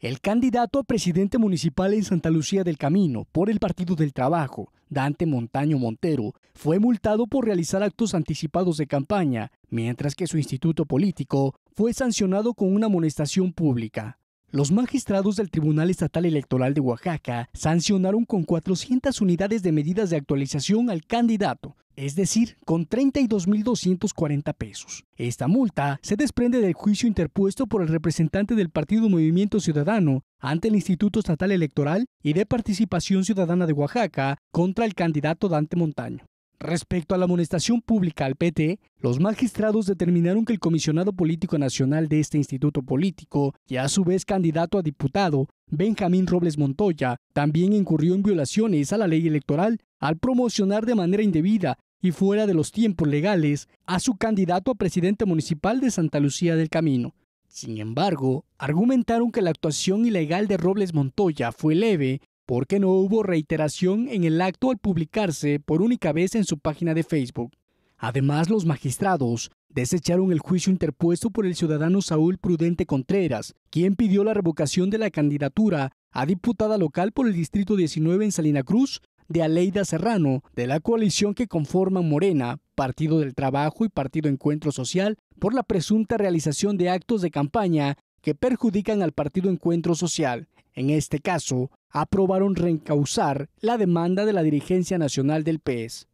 El candidato a presidente municipal en Santa Lucía del Camino por el Partido del Trabajo, Dante Montaño Montero, fue multado por realizar actos anticipados de campaña, mientras que su instituto político fue sancionado con una amonestación pública. Los magistrados del Tribunal Estatal Electoral de Oaxaca sancionaron con 400 unidades de medidas de actualización al candidato, es decir, con 32.240 pesos. Esta multa se desprende del juicio interpuesto por el representante del Partido Movimiento Ciudadano ante el Instituto Estatal Electoral y de Participación Ciudadana de Oaxaca contra el candidato Dante Montaño. Respecto a la amonestación pública al PT, los magistrados determinaron que el comisionado político nacional de este instituto político y a su vez candidato a diputado, Benjamín Robles Montoya, también incurrió en violaciones a la ley electoral al promocionar de manera indebida y fuera de los tiempos legales a su candidato a presidente municipal de Santa Lucía del Camino. Sin embargo, argumentaron que la actuación ilegal de Robles Montoya fue leve porque no hubo reiteración en el acto al publicarse por única vez en su página de Facebook. Además, los magistrados desecharon el juicio interpuesto por el ciudadano Saúl Prudente Contreras, quien pidió la revocación de la candidatura a diputada local por el Distrito 19 en Salina Cruz de Aleida Serrano, de la coalición que conforma Morena, Partido del Trabajo y Partido Encuentro Social, por la presunta realización de actos de campaña que perjudican al Partido Encuentro Social. En este caso, aprobaron reencauzar la demanda de la dirigencia nacional del PES.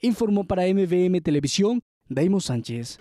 Informó para MVM Televisión Daimo Sánchez.